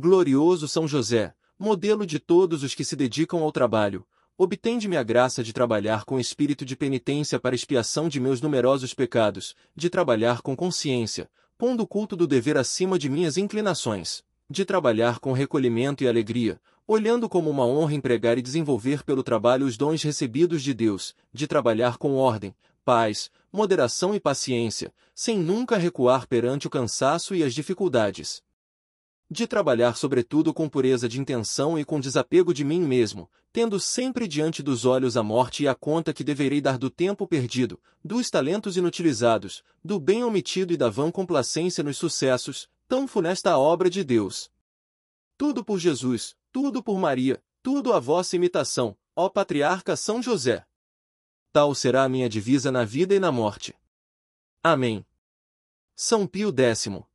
Glorioso São José, modelo de todos os que se dedicam ao trabalho, obtende-me a graça de trabalhar com espírito de penitência para expiação de meus numerosos pecados, de trabalhar com consciência, pondo o culto do dever acima de minhas inclinações, de trabalhar com recolhimento e alegria, olhando como uma honra empregar e desenvolver pelo trabalho os dons recebidos de Deus, de trabalhar com ordem, paz, moderação e paciência, sem nunca recuar perante o cansaço e as dificuldades de trabalhar sobretudo com pureza de intenção e com desapego de mim mesmo, tendo sempre diante dos olhos a morte e a conta que deverei dar do tempo perdido, dos talentos inutilizados, do bem omitido e da vã complacência nos sucessos, tão funesta a obra de Deus. Tudo por Jesus, tudo por Maria, tudo a vossa imitação, ó Patriarca São José. Tal será a minha divisa na vida e na morte. Amém. São Pio X